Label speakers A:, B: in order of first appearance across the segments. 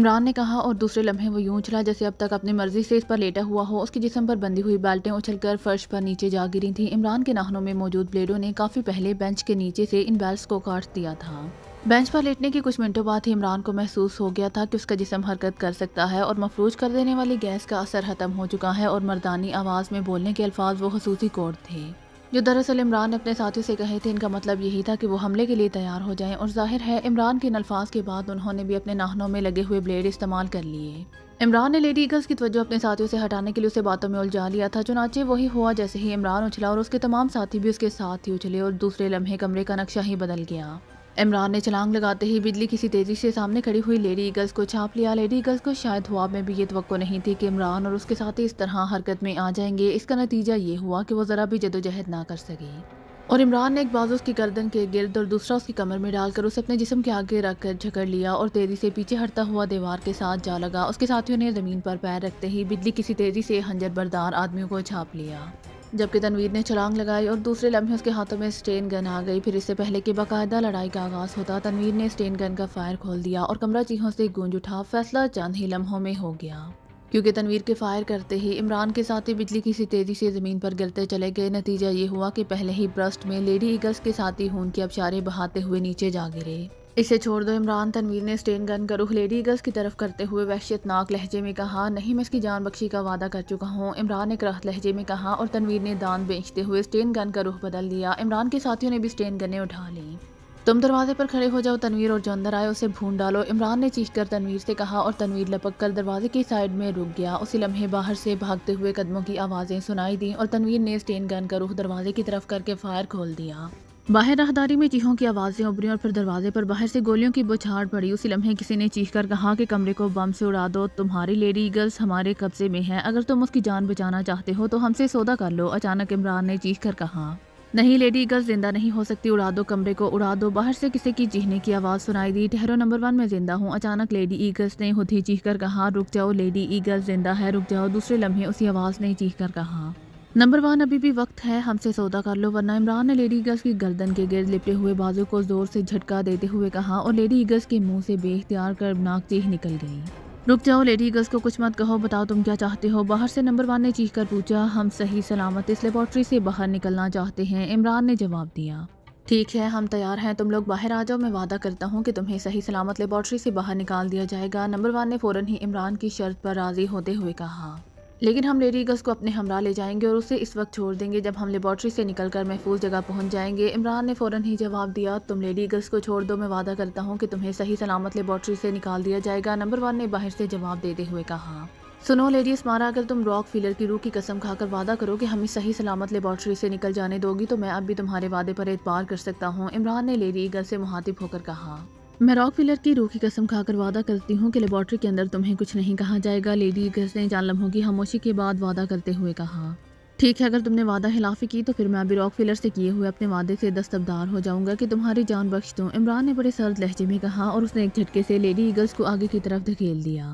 A: इमरान ने कहा और दूसरे लम्हे वो यूं चला जैसे अब तक अपनी मर्जी से इस पर लेटा हुआ हो उसके जिसम पर बंधी हुई बाल्टें उछलकर फर्श पर नीचे जा गिरी थी इमरान के नाहनों में मौजूद ब्लेडों ने काफ़ी पहले बेंच के नीचे से इन बैल्स को काट दिया था बेंच पर लेटने के कुछ मिनटों बाद ही इमरान को महसूस हो गया था कि उसका जिसम हरकत कर सकता है और मफरूज कर देने वाली गैस का असर ख़त्म हो चुका है और मर्दानी आवाज़ में बोलने के अल्फाज वो खसूसी कोड थे जो दरअसल इमरान ने अपने साथियों से कहे थे इनका मतलब यही था कि वो हमले के लिए तैयार हो जाएं और जाहिर है इमरान के इन अल्फाज के बाद उन्होंने भी अपने नाहनों में लगे हुए ब्लेड इस्तेमाल कर लिए इमरान ने लेडी ईगल्स की तवज्जो अपने साथियों से हटाने के लिए उसे बातों में उलझा लिया था चुनाचे वही हुआ जैसे ही इमरान उछला और उसके तमाम साथी भी उसके साथ ही उछले और दूसरे लम्हे कमरे का नक्शा ही बदल गया इमरान ने चलांग लगाते ही बिजली किसी तेज़ी से सामने खड़ी हुई लेडी ईगल्स को छाप लिया लेडी ईगल्स को शायद हुआ में भी ये तो नहीं थी कि इमरान और उसके साथी इस तरह हरकत में आ जाएंगे इसका नतीजा ये हुआ कि वो ज़रा भी जदोजहद ना कर सकी और इमरान ने एक बाजू उसकी गर्दन के गिर्द और दूसरा उसकी कमर में डालकर उसे अपने जिसम के आगे रखकर झकड़ लिया और तेज़ी से पीछे हटता हुआ दीवार के साथ जा लगा उसके साथियों ने ज़मीन पर पैर रखते ही बिजली किसी तेज़ी से हंजर बरदार आदमियों को छाप लिया जबकि तनवीर ने छलांग लगाई और दूसरे लम्हे उसके हाथों में स्टेन गन आ गई फिर इससे पहले कि बाकायदा लड़ाई का आगाज़ होता तनवीर ने स्टेन गन का फायर खोल दिया और कमरा चीहों से गूंज उठा फैसला चंद ही लम्हों में हो गया क्योंकि तनवीर के फायर करते ही इमरान के साथ ही बिजली किसी तेज़ी से ज़मीन पर गिरते चले गए नतीजा ये हुआ कि पहले ही ब्रस्ट में लेडी ईगल्स के साथ ही खून के अबशारे बहाते हुए नीचे जा गिरे इसे छोड़ दो इमरान तनवीर ने स्टेन गन का रुख लेडी गर्ल्स की तरफ करते हुए वहशियतनाक लहजे में कहा नहीं मैं इसकी जान बख्शी का वादा कर चुका हूँ इमरान ने क्राह लहजे में कहा और तनवीर ने दान बेचते हुए स्टेन गन का रुख बदल दिया इमरान के साथियों ने भी स्टेन गने उठा ली तुम दरवाजे पर खड़े हो जाओ तनवीर और जो अंदर आए उसे भून डालो इमरान ने चीख कर तनवीर से कहा और तनवीर लपक कर दरवाजे की साइड में रुक गया उसी लम्हे बाहर से भागते हुए कदमों की आवाज़ें सुनाई दी और तनवीर ने स्टेन गन का रुख दरवाजे की तरफ करके फायर खोल दिया बाहर राहदारी में चीहों की आवाज़ें उभरी और फिर दरवाजे पर बाहर से गोलियों की बुछाड़ पड़ी उसी लम्हे किसी ने चीख कर कहा कि कमरे को बम से उड़ा दो तुम्हारी लेडी ईगल्स हमारे कब्जे में है अगर तुम उसकी जान बचाना चाहते हो तो हमसे सौदा कर लो अचानक इमरान ने चीख कर कहा नहीं लेडी ईगल्स जिंदा नहीं हो सकती उड़ा दो कमरे को उड़ा दो बाहर से किसी की चीहने की आवाज़ सुनाई दी ठहरो नंबर वन में जिंदा हूँ अचानक लेडी ईगल्स ने खुद ही चीख कर कहा रुक जाओ लेडी ईगल्स जिंदा है रुक जाओ दूसरे लम्हे उसी आवाज़ ने चीख कर कहा नंबर वन अभी भी वक्त है हमसे सौदा कर लो वरना इमरान ने लेडी ईगल्स की गर्दन के गिर्द लिपटे हुए बाजू को जोर से झटका देते हुए कहा और लेडी ईगल्स के मुंह से बेख्तियार कर नाक चीख निकल गई रुक जाओ लेडी ईगल्स को कुछ मत कहो बताओ तुम क्या चाहते हो बाहर से नंबर वन ने चीख कर पूछा हम सही सलामत इस लेबॉर्ट्री से बाहर निकलना चाहते हैं इमरान ने जवाब दिया ठीक है हम तैयार हैं तुम लोग बाहर आ जाओ मैं वादा करता हूँ कि तुम्हें सही सलामत लेबॉर्ट्री से बाहर निकाल दिया जाएगा नंबर वन ने फ़ौरन ही इमरान की शर्त पर राज़ी होते हुए कहा लेकिन हम लेडी गस को अपने हमरा ले जाएंगे और उसे इस वक्त छोड़ देंगे जब हम लेबॉर्ट्री से निकलकर महफूज जगह पहुंच जाएंगे इमरान ने फ़ौरन ही जवाब दिया तुम लेडी गस को छोड़ दो मैं वादा करता हूँ कि तुम्हें सही सलामत लेबॉर्ट्री से निकाल दिया जाएगा नंबर वन ने बाहर से जवाब देते हुए कहा सुनो लेडीज मारा अगर तुम रॉक फीलर की रूह की कसम खाकर वादा करो कि हमें सही सलामत लेबॉर्ट्री से निकल जाने दोगी तो मैं अब भी तुम्हारे वादे पर एतबार कर सकता हूँ इमरान ने लेडी ईगल से मुहातिब होकर कहा मैं रॉक फिलर की रूखी कसम खाकर वादा करती हूँ कि लेबॉर्ट्री के अंदर तुम्हें कुछ नहीं कहा जाएगा लेडी ईगर्स ने जान लम्हों की खामोशी के बाद वादा करते हुए कहा ठीक है अगर तुमने वादा हिलाफी की तो फिर मैं अभी रॉक फिलर से किए हुए अपने वादे से दस्तबदार हो जाऊंगा कि तुम्हारी जान बख्श दूँ इमरान ने बड़े सर्द लहजे में कहा और उसने एक झटके से लेडी ईगल्स को आगे की तरफ धकेल दिया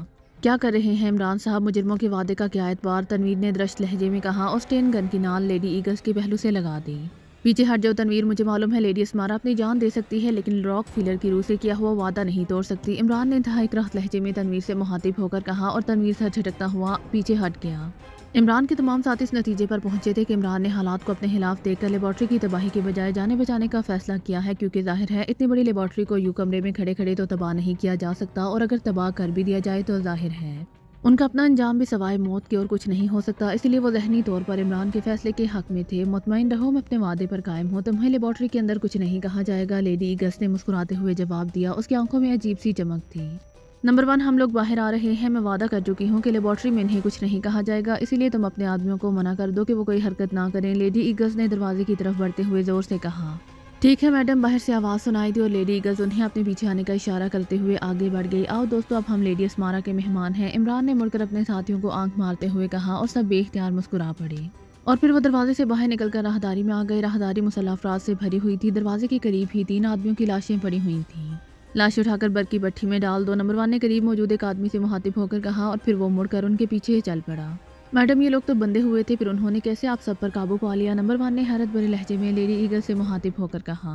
A: क्या कर रहे हैं इमरान साहब मुजरमों के वादे का क्या एतबार तनवीर ने दृष्ट लहजे में कहा और स्टेन गन की नाल लेडी ईगल्स के पहलू से लगा दी पीछे हट जाओ तनवीर मुझे मालूम है लेडी इसमारा अपनी जान दे सकती है लेकिन रॉक फीलर की रूह से किया हुआ वादा नहीं तोड़ सकती इमरान ने था एक लहजे में तनवीर से मुहातिब होकर कहा और तनवीर सर झटकता हुआ पीछे हट गया इमरान के तमाम साथ इस नतीजे पर पहुंचे थे कि इमरान ने हालात को अपने खिलाफ देखकर लेबॉर्ट्री की तबाही के बजाय जाने बचाने का फैसला किया है क्योंकि जाहिर है इतनी बड़ी लेबॉर्ट्री को यू कमरे में खड़े खड़े तो तबाह नहीं किया जा सकता और अगर तबाह कर भी दिया जाए तो जाहिर है उनका अपना अंजाम भी सवाए मौत के और कुछ नहीं हो सकता इसलिए वो जहनी तौर पर इमरान के फैसले के हक में थे मुतमिन रहो मैं अपने वादे पर कायम हूँ तुम्हें लेबॉर्ट्री के अंदर कुछ नहीं कहा जाएगा लेडी ईगस ने मुस्कुराते हुए जवाब दिया उसकी आंखों में अजीब सी चमक थी नंबर वन हम लोग बाहर आ रहे हैं मैं वादा कर चुकी हूँ कि लेबॉर्ट्री में इन्हें कुछ नहीं कहा जाएगा इसीलिए तुम अपने आदमियों को मना कर दो कि वो कोई हरकत ना करें लेडी ईगस ने दरवाजे की तरफ बढ़ते हुए ज़ोर से कहा ठीक है मैडम बाहर से आवाज़ सुनाई दी और लेडी ईगल्स उन्हें अपने पीछे आने का इशारा करते हुए आगे बढ़ गई आओ दोस्तों अब हम लेडी स्मारा के मेहमान हैं इमरान ने मुड़कर अपने साथियों को आंख मारते हुए कहा और सब बेख्तियार मुस्कुरा पड़े और फिर वो दरवाजे से बाहर निकलकर राहदारी में आ गए राहदारी मुसल अफराज से भरी हुई थी दरवाजे के करीब ही तीन आदमियों की लाशें पड़ी हुई थी लाश उठाकर बर्फ की भट्ठी में डाल दो नंबर वन ने करीब मौजूद एक आदमी से मुहातिब होकर कहा और फिर वो मुड़कर उनके पीछे चल पड़ा मैडम ये लोग तो बंधे हुए थे फिर उन्होंने कैसे आप सब पर काबू पा लिया नंबर वन ने हैरत भरे लहजे में लेडी ईगल से मुहातिब होकर कहा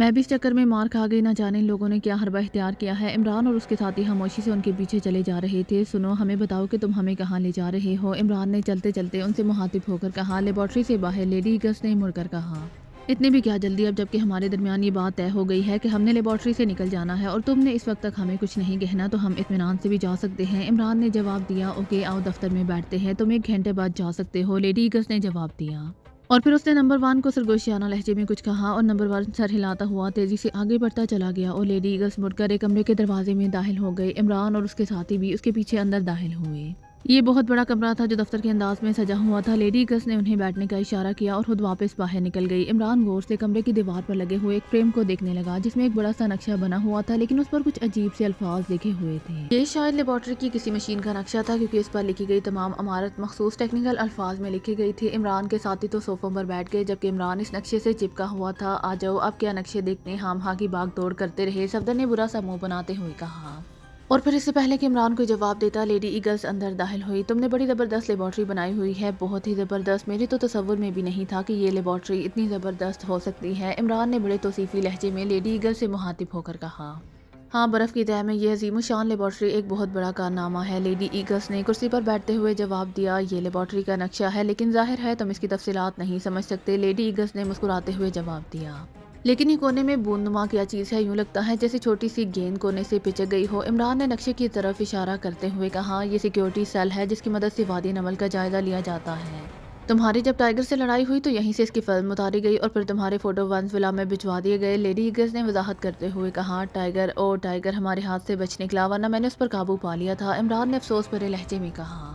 A: मैं भी इस चक्कर में मार खा गई ना जाने लोगों ने क्या हरबा इख्तियार किया है इमरान और उसके साथी खामोशी से उनके पीछे चले जा रहे थे सुनो हमें बताओ कि तुम हमें कहाँ ले जा रहे हो इमरान ने चलते चलते उनसे मुहातिब होकर कहा लेबॉर्ट्री से बाहर लेडी ईगल्स ने मुड़कर कहा इतने भी क्या जल्दी अब जबकि हमारे दरमियान ये बात तय हो गई है कि हमने लेबॉर्टरी से निकल जाना है और तुमने इस वक्त तक हमें कुछ नहीं कहना तो हम इतमान से भी जा सकते हैं इमरान ने जवाब दिया ओके आओ दफ्तर में बैठते हैं तुम एक घंटे बाद जा सकते हो लेडी ईगर्स ने जवाब दिया और फिर उसने नंबर वन को सरगोशियाना लहजे में कुछ कहा और नंबर वन सर हिलाता हुआ तेजी से आगे बढ़ता चला गया और लेडी ईगल्स मुड़कर एक कमरे के दरवाजे में दाखिल हो गए इमरान और उसके साथी भी उसके पीछे अंदर दाखिल हुए ये बहुत बड़ा कमरा था जो दफ्तर के अंदाज में सजा हुआ था लेडी गस ने उन्हें बैठने का इशारा किया और खुद वापस बाहर निकल गई इमरान गौर से कमरे की दीवार पर लगे हुए एक फ्रेम को देखने लगा जिसमें एक बड़ा सा नक्शा बना हुआ था लेकिन उस पर कुछ अजीब से अल्फाज लिखे हुए थे ये शायद लेबॉर्टरी की किसी मशीन का नक्शा था क्यूँकी इस पर लिखी गई तमाम अमारत मखसूस टेक्निकल अल्फाज में लिखी गई थी इमरान के साथी तो सोफों पर बैठ गए जबकि इमरान इस नक्शे से चिपका हुआ था आ जाओ अब क्या नक्शे देखते हम हाँ की बाग दौड़ करते रहे सफदर ने बुरा सा मुंह बनाते हुए कहा और फिर इससे पहले कि इमरान को जवाब देता लेडी ईगल्स अंदर दाखिल हुई तुमने बड़ी ज़बरदस्त लेबॉर्ट्री बनाई हुई है बहुत ही ज़बरदस्त मेरे तो तस्वुर में भी नहीं था कि ये लेबॉर्ट्री इतनी ज़बरदस्त हो सकती है इमरान ने बड़े तोसीफ़ी लहजे में लेडी ईगल से मुहातिब होकर कहा हाँ बर्फ़ की तय में यह अजीम शान लेबॉर्ट्री एक बहुत बड़ा कारनामा है लेडी ईगल्स ने कुर्सी पर बैठते हुए जवाब दिया ये लेबॉर्ट्री का नक्शा है लेकिन जाहिर है तुम इसकी तफसीत नहीं समझ सकते लेडी ईगल्स ने मुस्कुराते हुए जवाब दिया लेकिन ये कोने में बूंदमा क्या चीज़ है यूँ लगता है जैसे छोटी सी गेंद कोने से पिचक गई हो इमरान ने नक्शे की तरफ इशारा करते हुए कहा यह सिक्योरिटी सेल है जिसकी मदद से वादी नमल का जायजा लिया जाता है तुम्हारी जब टाइगर से लड़ाई हुई तो यहीं से इसकी फिल्म उतारी गई और फिर तुम्हारे फोटो फिला में भिजवा दिए गए लेडी ईगर्स ने वजाहत करते हुए कहा टाइगर ओ टाइगर हमारे हाथ से के अलावा ना मैंने उस पर काबू पा लिया था इमरान ने अफसोस भरे लहजे में कहा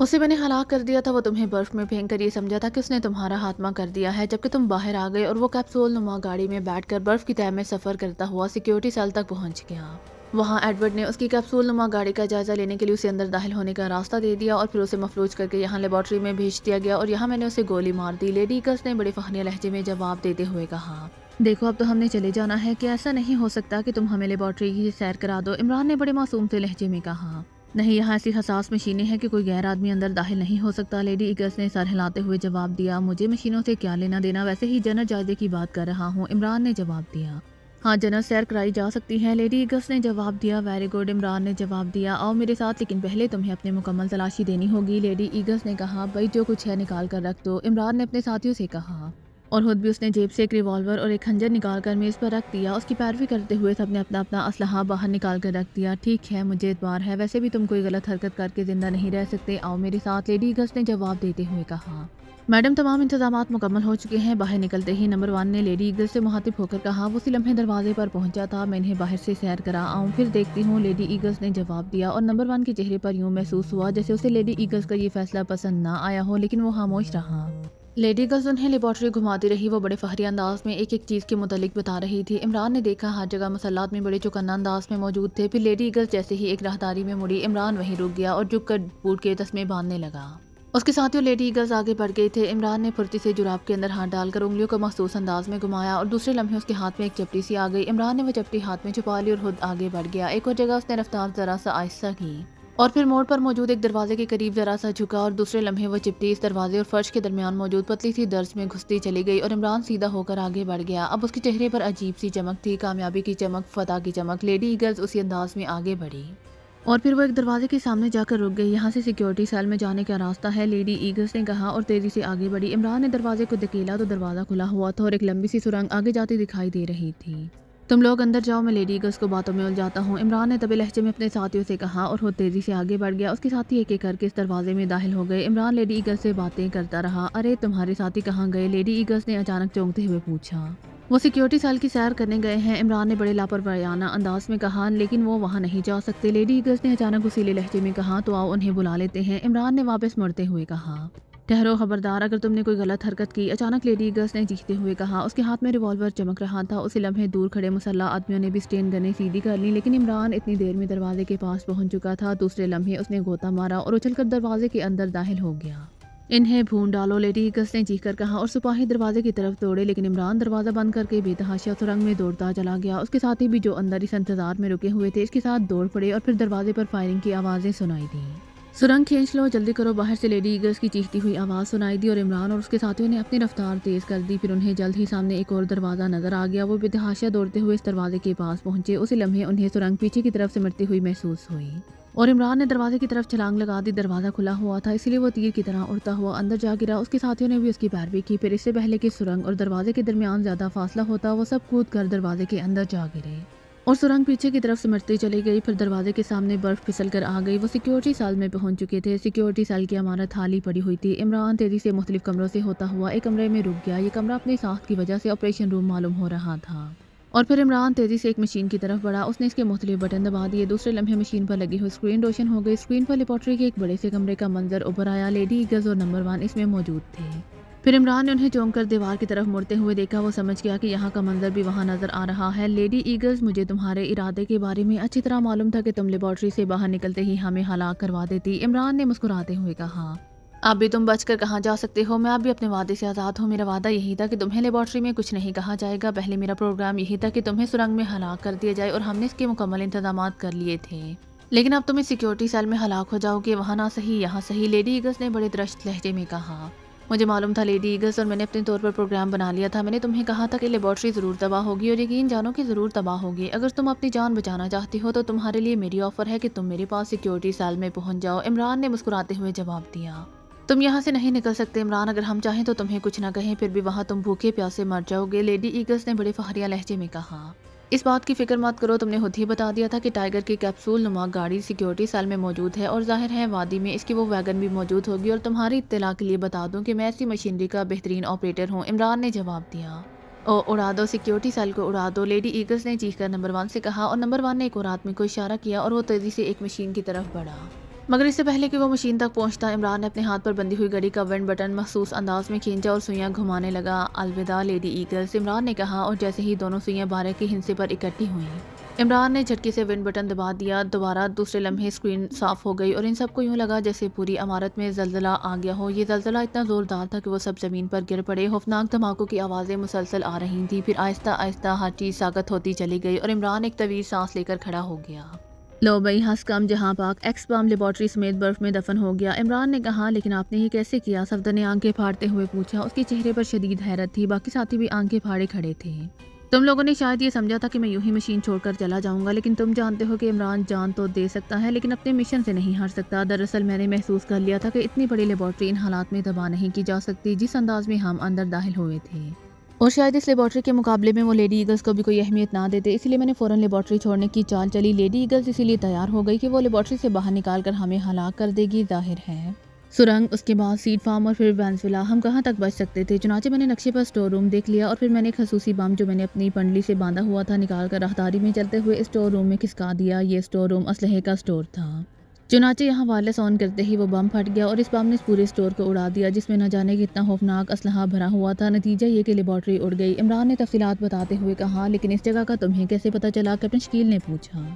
A: उसे मैंने हलाक कर दिया था वो तुम्हें बर्फ़ में फेंक कर ये समझा था कि उसने तुम्हारा हाथमा कर दिया है जबकि तुम बाहर आ गए और वो कैप्सूल नुमा गाड़ी में बैठकर बर्फ़ की तय में सफ़र करता हुआ सिक्योरिटी सेल तक पहुंच गया वहाँ एडवर्ड ने उसकी कैप्सूल नुमा गाड़ी का जायजा लेने के लिए उसे अंदर दाखिल होने का रास्ता दे दिया और फिर उसे मफलूज करके यहाँ लेबॉर्ट्री में भेज दिया गया और यहाँ मैंने उसे गोली मार दी लेडी कस ने बड़े फहने लहजे में जवाब देते हुए कहा देखो अब तो हमने चले जाना है कि ऐसा नहीं हो सकता कि तुम हमें लेबॉर्ट्री की सैर करा दो इमरान ने बड़े मासूम से लहजे में कहा नहीं यहाँ ऐसी हसास मशीनें हैं कि कोई गैर आदमी अंदर दाखिल नहीं हो सकता लेडी इगर्स ने सर हिलाते हुए जवाब दिया मुझे मशीनों से क्या लेना देना वैसे ही जनरल जायजे की बात कर रहा हूँ इमरान ने जवाब दिया हाँ जनरल सैर कराई जा सकती है लेडी इगर्स ने जवाब दिया वेरी गुड इमरान ने जवाब दिया आओ मेरे साथ लेकिन पहले तुम्हें अपनी मुकम्मल तलाशी देनी होगी लेडी ईगर्स ने कहा भाई जो कुछ है निकाल कर रख दो इमरान ने अपने साथियों से कहा और खुद भी उसने जेब से एक रिवॉल्वर और एक खंजर निकाल कर मेज़ पर रख दिया उसकी पैरवी करते हुए सबने अपना अपना असलहा बाहर निकाल कर रख दिया ठीक है मुझे एतबार है वैसे भी तुम कोई गलत हरकत करके ज़िंदा नहीं रह सकते आओ मेरे साथ लेडी गस ने जवाब देते हुए कहा मैडम तमाम इंतजाम मुकम्मल हो चुके हैं बाहर निकलते ही नंबर वन ने लेडी ईगल से मुहातिब होकर कहा वो उसी लम्हे दरवाजे पर पहुंचा था मैं इन्हें बाहर से सैर करा आऊँ फिर देखती हूँ लेडी ईगल्स ने जवाब दिया और नंबर वन के चेहरे पर यूँ महसूस हुआ जैसे उसे लेडी ईगल्स का ये फैसला पसंद ना आया हो लेकिन वो खामोश रहा लेडी गर्ल्स उन्हें लेबॉर्ट्री घुमाती रही वो बड़े फहरी अंदाज में एक एक चीज़ के मुतलिक बता रही थी इमरान ने देखा हर जगह मसलात में बड़े चुकन्ना अंदाज में मौजूद थे फिर लेडी गर्ल्स जैसे ही एक राहदारी में मुड़ी इमरान वहीं रुक गया और झुक कर बूट के तस्मे बांधने लगा उसके साथियों लेडी ईगल्स आगे बढ़ गए थे इमरान ने फुर्ती से जुराब के अंदर हाथ डालकर उंगलियों को मखसूस अंदाज में घुमाया और दूसरे लम्हे उसके हाथ में एक चपटी सी आ गई इमरान ने वो चपटी हाथ में छुपा ली और खुद आगे बढ़ गया एक और जगह उसने रफ्तार जरा सा आहिस्ता की और फिर मोड़ पर मौजूद एक दरवाजे के करीब जरा सा झुका और दूसरे लम्हे वह चिपटी इस दरवाजे और फर्श के दरमियान मौजूद पतली सी दर्ज में घुसती चली गई और इमरान सीधा होकर आगे बढ़ गया अब उसके चेहरे पर अजीब सी चमक थी कामयाबी की चमक फतह की चमक लेडी ईगल्स उसी अंदाज में आगे बढ़ी और फिर वो एक दरवाजे के सामने जाकर रुक गई यहाँ से सिक्योरिटी सेल में जाने का रास्ता है लेडी ईगल्स ने कहा और तेज़ी से आगे बढ़ी इमरान ने दरवाजे को धकेला तो दरवाज़ा खुला हुआ था और एक लंबी सी सुरंग आगे जाती दिखाई दे रही थी तुम लोग अंदर जाओ मैं लेडी गस को बातों में उलझाता हूँ इमरान ने तबे लहजे में अपने साथियों से कहा और वो तेज़ी से आगे बढ़ गया उसके साथी एक एक करके इस दरवाजे में दाखिल हो गए इमरान लेडी ईगल से बातें करता रहा अरे तुम्हारे साथी कहाँ गए लेडी ईगल्स ने अचानक चौंकते हुए पूछा वो सिक्योरिटी सेल की सैर करने गए हैं इमरान ने बड़े लापरवाहाना अंदाज में कहा लेकिन वो वहाँ नहीं जा सकते लेडी ईगल्स ने अचानक उसीले लहजे में कहा तो आओ उन्हें बुला लेते हैं इमरान ने वापस मरते हुए कहा ठहरो खबरदार अगर तुमने कोई गलत हरकत की अचानक लेडी गर्स ने चीखते हुए कहा उसके हाथ में रिवॉल्वर चमक रहा था उसे लम्हे दूर खड़े मुसल्ला आदमियों ने भी स्टेन गने सीधी कर ली लेकिन इमरान इतनी देर में दरवाजे के पास पहुंच चुका था दूसरे लम्हे उसने गोता मारा और उछलकर दरवाजे के अंदर दाखिल हो गया इन्हें भून डालो लेडी गर्स ने चीख कर कहा और सिपाही दरवाजे की तरफ दौड़े लेकिन इमरान दरवाज़ा बंद करके बेतहाशा सुरंग में दौड़ता चला गया उसके साथी भी जो अंदर इस इंतजार में रुके हुए थे इसके साथ दौड़ पड़े और फिर दरवाजे पर फायरिंग की आवाज़ें सुनाई दी सुरंग खींच लो जल्दी करो बाहर से लेडी ईगल्स की चीखती हुई आवाज़ सुनाई दी और इमरान और उसके साथियों ने अपनी रफ्तार तेज़ कर दी फिर उन्हें जल्द ही सामने एक और दरवाज़ा नज़र आ गया वो बेतहाशा दौड़ते हुए इस दरवाजे के पास पहुंचे उसी लम्हे उन्हें सुरंग पीछे की तरफ से मरती हुई महसूस हुई और इमरान ने दरवाजे की तरफ छलांग लगा दी दरवाज़ा खुला हुआ था इसलिए वो तीर की तरह उड़ता हुआ अंदर जा गिरा उसके साथियों ने भी उसकी पैरवी की फिर इससे पहले कि सुरंग और दरवाजे के दरमियान ज़्यादा फासला होता वो सब कूद कर दरवाजे के अंदर जा गिरे और सुरंग पीछे की तरफ सिमटती चली गई फिर दरवाजे के सामने बर्फ़ फिसल कर आ गई वो सिक्योरिटी साल में पहुंच चुके थे सिक्योरिटी साल की अमारत हाली पड़ी हुई थी इमरान तेज़ी से मुख्तलिफ कमरों से होता हुआ एक कमरे में रुक गया ये कमरा अपनी साख की वजह से ऑपरेशन रूम मालूम हो रहा था और फिर इमरान तेज़ी से एक मशीन की तरफ बढ़ा उसने इसके मुख्तलिफ बटन दबा दिए दूसरे लम्हे मशीन पर लगी हुई स्क्रीन रोशन हो गई स्क्रीन पर लेबॉर्ट्री के एक बड़े से कमरे का मंजर उभर आया लेडी गज़ और नंबर वन इसमें मौजूद थे फिर इमरान ने उन्हें चौंक कर दीवार की तरफ मुड़ते हुए देखा वो समझ गया कि यहाँ का मंजर भी वहाँ नज़र आ रहा है लेडी ईगल्स मुझे तुम्हारे इरादे के बारे में अच्छी तरह मालूम था कि तुम लेबॉर्ट्री से बाहर निकलते ही हमें हलाक करवा देती इमरान ने मुस्कुराते हुए कहा अब भी तुम बचकर कहाँ जा सकते हो मैं अब भी अपने वादे से आज़ाद हूँ मेरा वादा यही था कि तुम्हें लेबॉर्ट्री में कुछ नहीं कहा जाएगा पहले मेरा प्रोग्राम यही था कि तुम्हें सुरंग में हलाक कर दिया जाए और हमने इसके मुकम्मल इंतजाम कर लिए थे लेकिन अब तुम्हें सिक्योरिटी सेल में हलाक हो जाओगे वहाँ ना सही यहाँ सही लेडी ईगल्स ने बड़े दृष्ट लहजे में कहा मुझे मालूम था लेडी ईगल्स और मैंने अपने तौर पर प्रोग्राम बना लिया था मैंने तुम्हें कहा था कि लेबॉर्ट्री ज़रूर तबाह होगी और यकीन जानो कि ज़रूर तबाह होगी अगर तुम अपनी जान बचाना चाहती हो तो तुम्हारे लिए मेरी ऑफ़र है कि तुम मेरे पास सिक्योरिटी सेल में पहुंच जाओ इमरान ने मुस्कुराते हुए जवाब दिया तुम यहाँ से नहीं निकल सकते इमरान अगर हम चाहें तो तुम्हें कुछ ना कहें फिर भी वहाँ तुम भूखे प्यासे मर जाओगे लेडी ईगल्स ने बड़े फहरिया लहजे में कहा इस बात की फिक्र मत करो तुमने खुद ही बता दिया था कि टाइगर की कैप्सूल नुमा गाड़ी सिक्योरिटी सेल में मौजूद है और जाहिर है वादी में इसकी वो वैगन भी मौजूद होगी और तुम्हारी इतला के लिए बता दूं कि मैं ऐसी मशीनरी का बेहतरीन ऑपरेटर हूँ इमरान ने जवाब दिया और उड़ा दो सिक्योरिटी सेल को उड़ा दो लेडी ईगल्स ने चीख कर नंबर वन से कहा और नंबर वन ने एक और आदमी को इशारा किया और वो तेज़ी से एक मशीन की तरफ बढ़ा मगर इससे पहले कि वो मशीन तक पहुंचता इमरान ने अपने हाथ पर बंधी हुई घड़ी का विंड बटन मखसूस अंदाज में खींचा और सुइयाँ घुमाने लगा अलविदा लेडी ईगल्स इमरान ने कहा और जैसे ही दोनों सुइयाँ बारह के हिंसे पर इकट्ठी हुई इमरान ने झटके से विंड बटन दबा दिया दोबारा दूसरे लम्हे स्क्रीन साफ हो गई और इन सबको यूँ लगा जैसे पूरी इमारत में जलजिला आ गया हो ये जलजिला इतना ज़ोरदार था कि वो सब ज़मीन पर गिर पड़े खौफनाक धमाकों की आवाज़ें मुसलसल आ रही थी फिर आहिस्ता आहिस्ता हर चीज़ सागत होती चली गई और इमरान एक तवीर सांस लेकर खड़ा हो गया लो भाई हंसकम जहाँ पाक एक्स लेबॉट्री लेबॉर्ट्री समेत बर्फ़ में दफन हो गया इमरान ने कहा लेकिन आपने ये कैसे किया सफदर ने आंखें फाड़ते हुए पूछा उसके चेहरे पर शदीद हैरत थी बाकी साथी भी आंखें फाड़े खड़े थे तुम लोगों ने शायद ये समझा था कि मैं यूं ही मशीन छोड़कर चला जाऊंगा लेकिन तुम जानते हो कि इमरान जान तो दे सकता है लेकिन अपने मिशन से नहीं हार सकता दरअसल मैंने महसूस कर लिया था कि इतनी बड़ी लेबॉर्ट्री इन हालात में तबाह नहीं की जा सकती जिस अंदाज में हम अंदर दाखिल हुए थे और शायद इस लेबॉर्ट्री के मुकाबले में वो लेडी ईगल्स को भी कोई अहमियत ना देते इसलिए मैंने फ़ौरन लेबॉट्री छोड़ने की चाल चली लेडी ईगल्स इसीलिए तैयार हो गई कि वो लेबॉट्री से बाहर निकाल कर हमें हलाक कर देगी जाहिर है सुरंग उसके बाद सीड फार्म और फिर बैंसविला हम कहाँ तक बच सकते थे चुनाचे मैंने नक्शे पर स्टोर रूम देख लिया और फिर मैंने एक खसूसी बम जो मैंने अपनी पंडली से बांधा हुआ था निकाल कर राहदारी में चलते हुए स्टोर रूम में खिसका दिया ये स्टोर रूम असलहे का स्टोर था चुनाचे यहाँ वायरलेस ऑन करते ही वो बम फट गया और इस बम ने पूरे स्टोर को उड़ा दिया जिसमें न जाने कितना खौफनाक असलहा भरा हुआ था नतीजा ये कि लेबॉर्टरी उड़ गई इमरान ने तफसीत बताते हुए कहा लेकिन इस जगह का तुम्हें कैसे पता चला कैप्टन शकील ने पूछा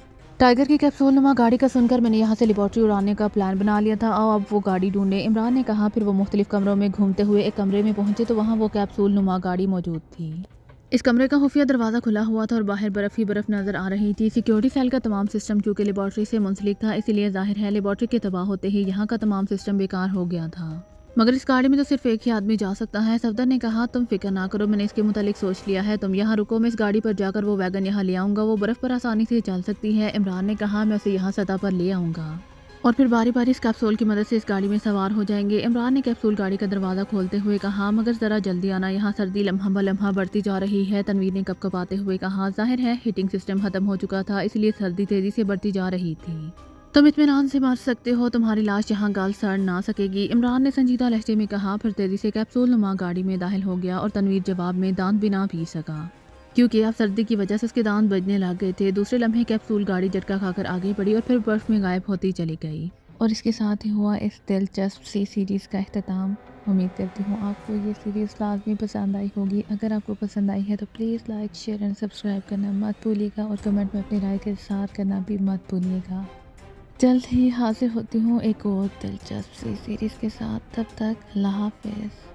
A: टाइगर की कैप्सूल नुमा गाड़ी का सुनकर मैंने यहाँ से लेबॉर्टरी उड़ाने का प्लान बना लिया था और अब वो गाड़ी ढूंढे इमरान ने कहा फिर वो मुख्तलिफ कमरों में घूमते हुए एक कमरे में पहुंचे तो वहाँ वो कैप्सूल नुमा गाड़ी मौजूद थी इस कमरे का खुफिया दरवाज़ा खुला हुआ था और बाहर बर्फ़ ही बर्फ़ नज़र आ रही थी सिक्योरिटी सेल का तमाम सिस्टम चूँकि लेबॉर्ट्री से मुंसलिक था इसीलिए जाहिर है लेबॉर्ट्री के तबाह होते ही यहाँ का तमाम सिस्टम बेकार हो गया था मगर इस गाड़ी में तो सिर्फ एक ही आदमी जा सकता है सफदर ने कहा तुम फिक्र ना करो मैंने इसके मुतालिक सोच लिया है तुम यहाँ रुको मैं इस गाड़ी पर जाकर वो वैगन यहाँ ले आऊँगा वो बर्फ़ पर आसानी से चल सकती है इमरान ने कहा मैं उसे यहाँ सतह पर ले आऊँगा और फिर बारी बारी इस कैप्सूल की मदद से इस गाड़ी में सवार हो जाएंगे इमरान ने कैप्सूल गाड़ी का दरवाज़ा खोलते हुए कहा मगर ज़रा जल्दी आना यहाँ सर्दी लम्हा ब लम्हा बढ़ती जा रही है तनवीर ने कपाते हुए कहा जाहिर है हीटिंग सिस्टम ख़त्म हो चुका था इसलिए सर्दी तेज़ी से बढ़ती जा रही थी तुम इतमान से मर सकते हो तुम्हारी लाश यहाँ गाल सड़ ना सकेगी इमरान ने संजीदा लहजे में कहा फिर तेज़ी से कैप्सूल नुमा गाड़ी में दाखिल हो गया और तनवीर जवाब में दांत भी ना पी सका क्योंकि अब सर्दी की वजह से उसके दांत बजने लग गए थे दूसरे लम्हे कैप्सूल गाड़ी झटका खाकर आगे बढ़ी और फिर बर्फ़ में गायब होती चली गई और इसके साथ ही हुआ इस दिलचस्प सी सीरीज़ का अख्ताम उम्मीद करती हूँ आपको ये सीरीज़ लाजमी पसंद आई होगी अगर आपको पसंद आई है तो please like share and subscribe करना मत भूलिएगा और कमेंट में अपनी राय के साथ करना भी मत भूलिएगा जल्द ही हाजिर होती हूँ एक और दिलचस्प सी सीरीज़ के साथ तब तक अल्लाह हाफिज़